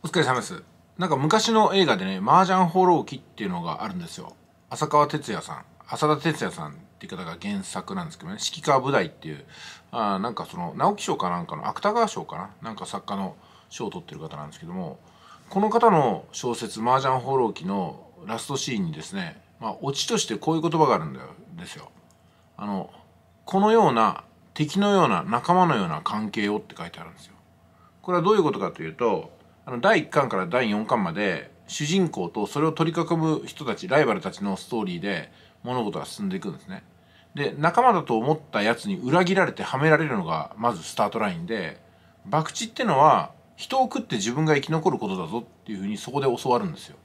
お疲れ様です。なんか昔の映画でね、麻雀放浪記っていうのがあるんですよ。浅川哲也さん、浅田哲也さんっていう方が原作なんですけどね、指揮川舞台っていう、あなんかその、直木賞かなんかの、芥川賞かななんか作家の賞を取ってる方なんですけども、この方の小説、麻雀放浪記のラストシーンにですね、まあ、オチとしてこういう言葉があるんだよ、ですよ。あの、このような、敵のような、仲間のような関係をって書いてあるんですよ。これはどういうことかというと、あの第1巻から第4巻まで主人公とそれを取り囲む人たちライバルたちのストーリーで物事が進んでいくんですね。で仲間だと思ったやつに裏切られてはめられるのがまずスタートラインで博打ってのは人を食って自分が生き残ることだぞっていうふうにそこで教わるんですよ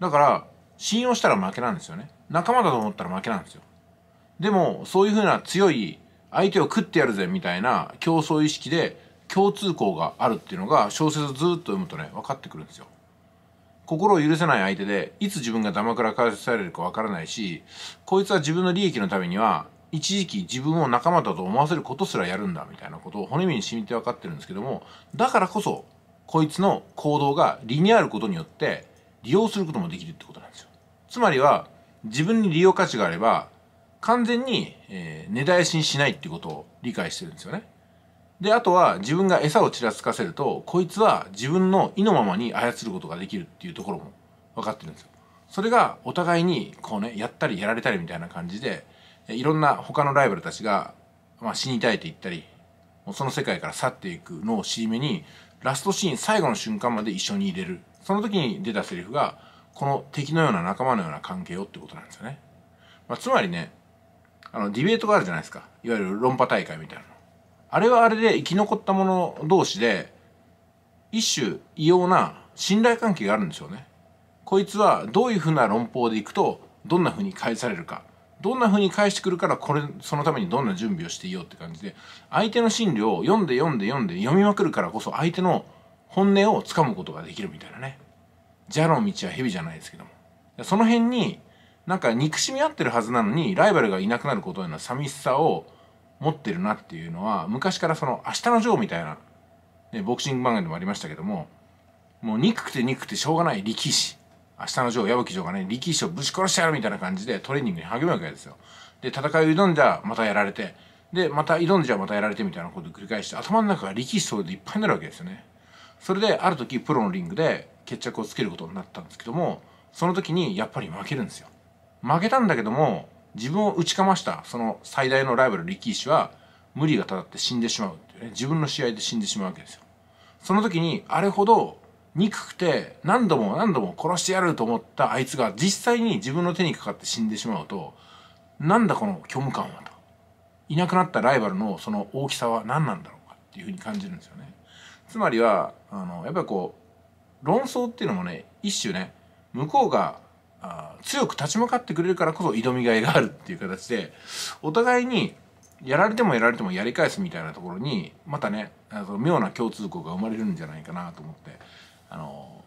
だから信用したら負けなんですよね仲間だと思ったら負けなんですよでもそういうふうな強い相手を食ってやるぜみたいな競争意識で共通項があるっていうのが小説をずっと読むとね分かってくるんですよ。心を許せない相手でいつ自分がダマから返されるか分からないしこいつは自分の利益のためには一時期自分を仲間だと思わせることすらやるんだみたいなことを骨身に染みて分かってるんですけどもだからこそこいつの行動が理にあることによって利用することもできるってことなんですよ。つまりは自分に利用価値があれば完全に、えー、根絶やしにしないっていうことを理解してるんですよね。であとは自分が餌をちらつかせるとこいつは自分の意のままに操ることができるっていうところも分かってるんですよ。それがお互いにこうねやったりやられたりみたいな感じでいろんな他のライバルたちが、まあ、死に絶えていったりもうその世界から去っていくのを尻目にラストシーン最後の瞬間まで一緒に入れるその時に出たセリフがこの敵のような仲間のような関係をってことなんですよね、まあ、つまりねあのディベートがあるじゃないですかいわゆる論破大会みたいなあれはあれで生き残った者同士で一種異様な信頼関係があるんでしょうね。こいつはどういうふうな論法でいくとどんなふうに返されるかどんなふうに返してくるからこれそのためにどんな準備をしていようって感じで相手の心理を読んで読んで読んで読みまくるからこそ相手の本音をつかむことができるみたいなね。じゃの道は蛇じゃないですけども。その辺になんか憎しみ合ってるはずなのにライバルがいなくなることへの寂しさを持ってるなっていうのは昔からその「明日のジョー」みたいな、ね、ボクシング番組でもありましたけどももう憎くて憎くてしょうがない力士明日のジョー矢吹ジョーがね力士をぶち殺してやるみたいな感じでトレーニングに励むわけですよで戦いを挑んじゃまたやられてでまた挑んじゃまたやられてみたいなことを繰り返して頭の中が力士層でいっぱいになるわけですよねそれである時プロのリングで決着をつけることになったんですけどもその時にやっぱり負けるんですよ負けたんだけども自分を打ちかましたその最大のライバル力石は無理がたたって死んでしまうっていうね自分の試合で死んでしまうわけですよその時にあれほど憎くて何度も何度も殺してやると思ったあいつが実際に自分の手にかかって死んでしまうとなんだこの虚無感はといなくなったライバルのその大きさは何なんだろうかっていうふうに感じるんですよねつまりはあのやっぱりこう論争っていうのもね一種ね向こうが強く立ち向かってくれるからこそ挑みがいがあるっていう形でお互いにやられてもやられてもやり返すみたいなところにまたねあの妙な共通項が生まれるんじゃないかなと思ってあの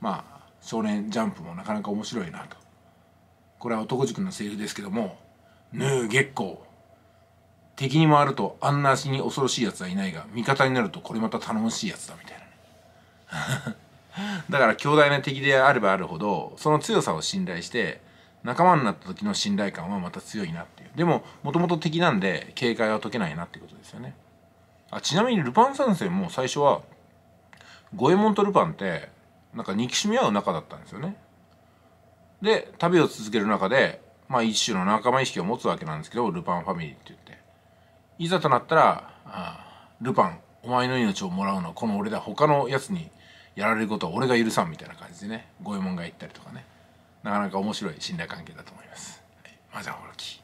まあ「少年ジャンプ」もなかなか面白いなとこれは男塾のセリフですけども「ヌー月光」敵に回るとあんな足に恐ろしいやつはいないが味方になるとこれまた頼もしいやつだみたいなねだから強大な敵であればあるほどその強さを信頼して仲間になった時の信頼感はまた強いなっていうでももともと敵なんで警戒は解けないなってことですよねあちなみにルパン三世も最初は五右衛門とルパンってなんか憎しみ合う仲だったんですよねで旅を続ける中でまあ一種の仲間意識を持つわけなんですけどルパンファミリーって言っていざとなったらああルパンお前の命をもらうのはこの俺だ他のやつにやられることは俺が許さんみたいな感じでね五右衛門が行ったりとかねなかなか面白い信頼関係だと思います。はい、マジャホロキ